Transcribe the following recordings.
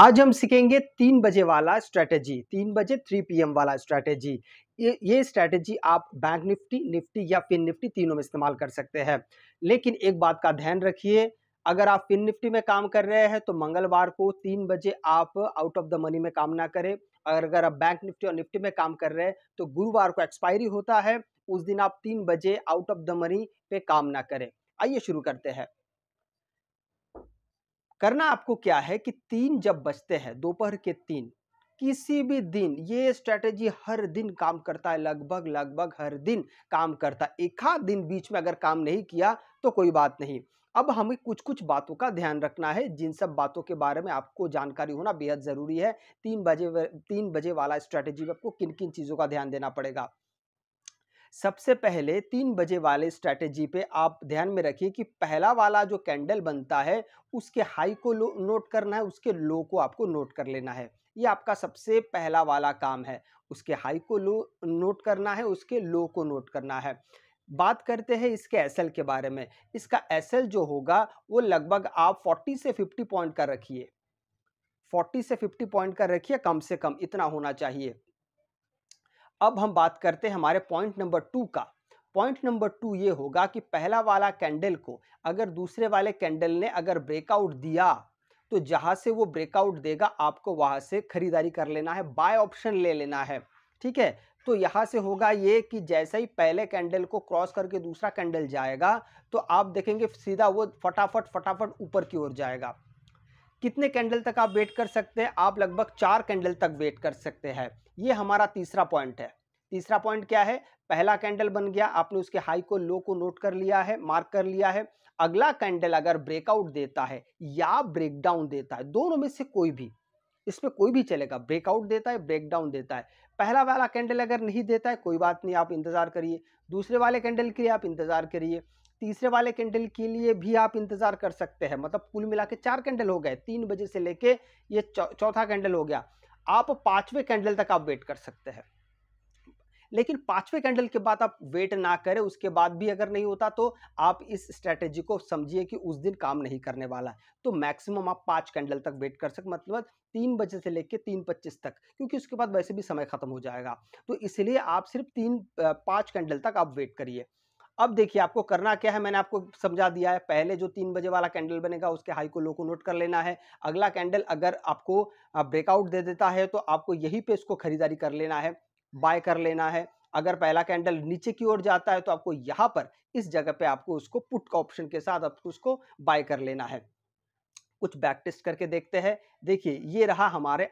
आज हम सीखेंगे तीन बजे वाला स्ट्रैटेजी तीन बजे थ्री पीएम वाला स्ट्रैटेजी ये ये स्ट्रैटेजी आप बैंक निफ्टी निफ्टी या फिन निफ्टी तीनों में इस्तेमाल कर सकते हैं लेकिन एक बात का ध्यान रखिए अगर आप फिन निफ्टी में काम कर रहे हैं तो मंगलवार को तीन बजे आप आउट ऑफ द मनी में काम ना करें अगर अगर आप बैंक निफ्टी और निफ्टी में काम कर रहे हैं तो गुरुवार को एक्सपायरी होता है उस दिन आप तीन बजे आउट ऑफ द मनी पे काम ना करें आइए शुरू करते हैं करना आपको क्या है कि तीन जब बचते हैं दोपहर के तीन किसी भी दिन ये स्ट्रेटेजी हर दिन काम करता है लगभग लगभग हर दिन काम करता है एक आध दिन बीच में अगर काम नहीं किया तो कोई बात नहीं अब हमें कुछ कुछ बातों का ध्यान रखना है जिन सब बातों के बारे में आपको जानकारी होना बेहद ज़रूरी है तीन बजे तीन बजे वाला स्ट्रैटेजी में आपको किन किन चीज़ों का ध्यान देना पड़ेगा सबसे पहले तीन बजे वाले स्ट्रैटेजी पे आप ध्यान में रखिए कि पहला वाला जो कैंडल बनता है उसके हाई को नोट करना है उसके लो को आपको नोट कर लेना है ये आपका सबसे पहला वाला काम है उसके हाई को लो नोट करना है उसके लो को नोट करना है बात करते हैं इसके एसएल के बारे में इसका एसएल जो होगा वो लगभग आप 40 से 50 पॉइंट का रखिए 40 से 50 पॉइंट का रखिए कम से कम इतना होना चाहिए अब हम बात करते हैं हमारे पॉइंट नंबर टू का पॉइंट नंबर टू ये होगा कि पहला वाला कैंडल को अगर दूसरे वाले कैंडल ने अगर ब्रेकआउट दिया तो जहाँ से वो ब्रेकआउट देगा आपको वहाँ से खरीदारी कर लेना है बाय ऑप्शन ले लेना है ठीक है तो यहाँ से होगा ये कि जैसे ही पहले कैंडल को क्रॉस करके दूसरा कैंडल जाएगा तो आप देखेंगे सीधा वो फटाफट फटाफट ऊपर की ओर जाएगा कितने कैंडल तक आप वेट कर सकते हैं आप लगभग चार कैंडल तक वेट कर सकते हैं ये हमारा तीसरा पॉइंट है तीसरा पॉइंट क्या है पहला कैंडल बन गया आपने उसके हाई को लो को नोट कर लिया है मार्क कर लिया है अगला कैंडल अगर ब्रेकआउट देता है या ब्रेकडाउन देता है दोनों में से कोई भी इस पर कोई भी चलेगा ब्रेकआउट देता है ब्रेकडाउन देता है पहला वाला कैंडल अगर नहीं देता है कोई बात नहीं आप इंतज़ार करिए दूसरे वाले कैंडल के लिए आप इंतज़ार करिए तीसरे वाले कैंडल के लिए भी आप इंतज़ार कर सकते हैं मतलब कुल मिला के चार कैंडल हो गए तीन बजे से लेके ये चौथा कैंडल हो गया आप पाँचवें कैंडल तक आप वेट कर सकते हैं लेकिन पांचवें कैंडल के बाद आप वेट ना करें उसके बाद भी अगर नहीं होता तो आप इस स्ट्रेटेजी को समझिए कि उस दिन काम नहीं करने वाला है तो मैक्सिमम आप पांच कैंडल तक वेट कर सकते मतलब तीन बजे से लेकर तीन पच्चीस तक क्योंकि उसके बाद वैसे भी समय खत्म हो जाएगा तो इसलिए आप सिर्फ तीन पाँच कैंडल तक आप वेट करिए अब देखिए आपको करना क्या है मैंने आपको समझा दिया है पहले जो तीन बजे वाला कैंडल बनेगा उसके हाई को लो को नोट कर लेना है अगला कैंडल अगर आपको ब्रेकआउट दे देता है तो आपको यही पे उसको खरीदारी कर लेना है बाय कर लेना है अगर पहला कैंडल नीचे की ओर जाता है तो आपको यहाँ पर इस जगह पे आपको उसको पुट का ऑप्शन के साथ आपको उसको बाय कर लेना है कुछ बैक टेस्ट करके देखते हैं देखिए ये रहा हमारे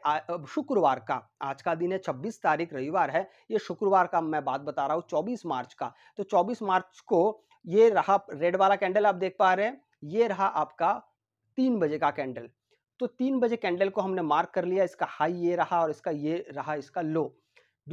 शुक्रवार का आज का दिन है 26 तारीख रविवार है ये शुक्रवार का मैं बात बता रहा हूँ 24 मार्च का तो 24 मार्च को ये रहा रेड वाला कैंडल आप देख पा रहे हैं ये रहा आपका तीन बजे का कैंडल तो तीन बजे कैंडल को हमने मार्क कर लिया इसका हाई ये रहा और इसका ये रहा इसका लो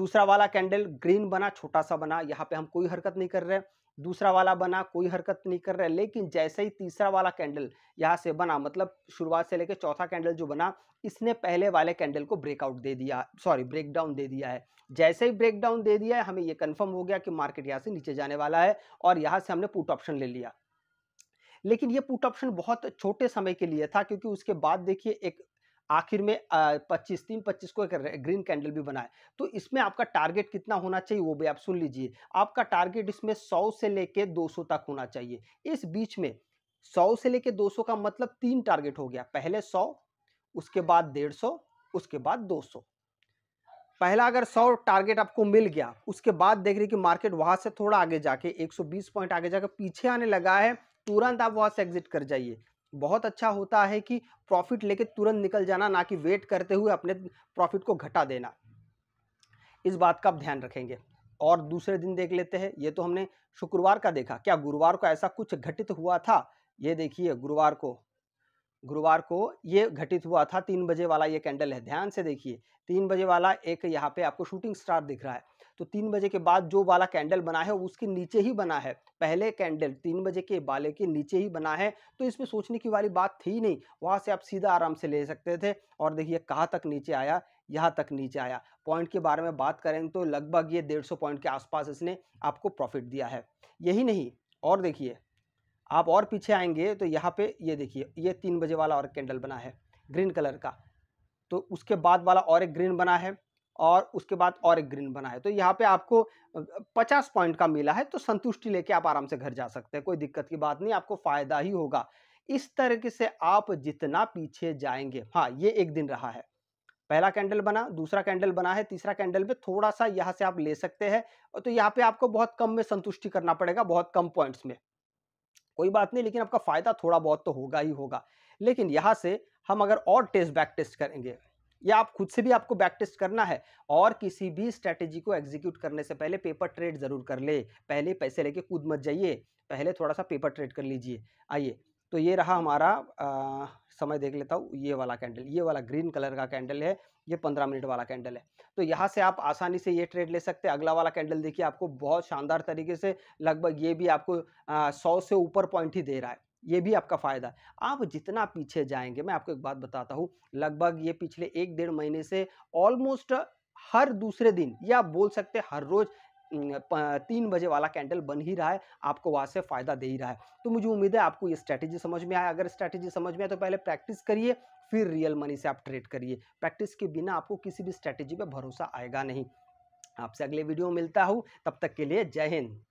दूसरा वाला कैंडल ग्रीन बना छोटा सा बना यहाँ पे हम कोई हरकत नहीं कर रहे दूसरा वाला बना कोई हरकत नहीं कर रहा है लेकिन जैसे ही तीसरा वाला कैंडल यहाँ से बना मतलब शुरुआत से लेकर चौथा कैंडल जो बना इसने पहले वाले कैंडल को ब्रेकआउट दे दिया सॉरी ब्रेकडाउन दे दिया है जैसे ही ब्रेकडाउन दे दिया है हमें ये कन्फर्म हो गया कि मार्केट यहाँ से नीचे जाने वाला है और यहाँ से हमने पुट ऑप्शन ले लिया लेकिन ये पुट ऑप्शन बहुत छोटे समय के लिए था क्योंकि उसके बाद देखिए एक आखिर में पच्चीस तीन पच्चीस को एक ग्रीन कैंडल भी बनाए तो इसमें आपका टारगेट कितना होना चाहिए वो भी आप सुन लीजिए आपका टारगेट इसमें सौ से लेके दो सौ तक होना चाहिए इस बीच में सौ से लेके दो सौ का मतलब तीन टारगेट हो गया पहले सौ उसके बाद डेढ़ सौ उसके बाद दो सौ पहला अगर सौ टारगेट आपको मिल गया उसके बाद देख रहे कि मार्केट वहां से थोड़ा आगे जाके 120 पॉइंट आगे जाके पीछे आने लगा है तुरंत आप वहां से एग्जिट कर जाइए बहुत अच्छा होता है कि प्रॉफिट लेके तुरंत निकल जाना ना कि वेट करते हुए अपने प्रॉफिट को घटा देना इस बात का आप ध्यान रखेंगे और दूसरे दिन देख लेते हैं ये तो हमने शुक्रवार का देखा क्या गुरुवार को ऐसा कुछ घटित हुआ था ये देखिए गुरुवार को गुरुवार को ये घटित हुआ था तीन बजे वाला ये कैंडल है ध्यान से देखिए तीन बजे वाला एक यहाँ पे आपको शूटिंग स्टार दिख रहा है तो तीन बजे के बाद जो वाला कैंडल बना है उसके नीचे ही बना है पहले कैंडल तीन बजे के वाले के नीचे ही बना है तो इसमें सोचने की वाली बात थी नहीं वहाँ से आप सीधा आराम से ले सकते थे और देखिए कहाँ तक नीचे आया यहाँ तक नीचे आया पॉइंट के बारे में बात करें तो लगभग ये डेढ़ सौ पॉइंट के आसपास इसने आपको प्रॉफिट दिया है यही नहीं और देखिए आप और पीछे आएंगे तो यहाँ पे ये देखिए ये तीन बजे वाला और कैंडल बना है ग्रीन कलर का तो उसके बाद वाला और एक ग्रीन बना है और उसके बाद और एक ग्रीन बना है तो यहाँ पे आपको 50 पॉइंट का मिला है तो संतुष्टि लेके आप आराम से घर जा सकते हैं कोई दिक्कत की बात नहीं आपको फायदा ही होगा इस तरीके से आप जितना पीछे जाएंगे हाँ ये एक दिन रहा है पहला कैंडल बना दूसरा कैंडल बना है तीसरा कैंडल पे थोड़ा सा यहाँ से आप ले सकते हैं तो यहाँ पे आपको बहुत कम में संतुष्टि करना पड़ेगा बहुत कम पॉइंट्स में कोई बात नहीं लेकिन आपका फायदा थोड़ा बहुत तो होगा ही होगा लेकिन यहाँ से हम अगर और टेस्ट बैक टेस्ट करेंगे या आप खुद से भी आपको बैक टेस्ट करना है और किसी भी स्ट्रैटेजी को एग्जीक्यूट करने से पहले पेपर ट्रेड ज़रूर कर ले पहले पैसे लेके कूद मत जाइए पहले थोड़ा सा पेपर ट्रेड कर लीजिए आइए तो ये रहा हमारा आ, समय देख लेता हूँ ये वाला कैंडल ये वाला ग्रीन कलर का कैंडल है ये पंद्रह मिनट वाला कैंडल है तो यहाँ से आप आसानी से ये ट्रेड ले सकते हैं अगला वाला कैंडल देखिए आपको बहुत शानदार तरीके से लगभग ये भी आपको सौ से ऊपर पॉइंट ही दे रहा है ये भी आपका फ़ायदा है आप जितना पीछे जाएंगे मैं आपको एक बात बताता हूँ लगभग ये पिछले एक डेढ़ महीने से ऑलमोस्ट हर दूसरे दिन या आप बोल सकते हर रोज़ तीन बजे वाला कैंडल बन ही रहा है आपको वहाँ से फ़ायदा दे ही रहा है तो मुझे उम्मीद है आपको ये स्ट्रैटेजी समझ में आए अगर स्ट्रैटेजी समझ में आए तो पहले प्रैक्टिस करिए फिर रियल मनी से आप ट्रेड करिए प्रैक्टिस के बिना आपको किसी भी स्ट्रैटेजी पर भरोसा आएगा नहीं आपसे अगले वीडियो मिलता हूँ तब तक के लिए जय हिंद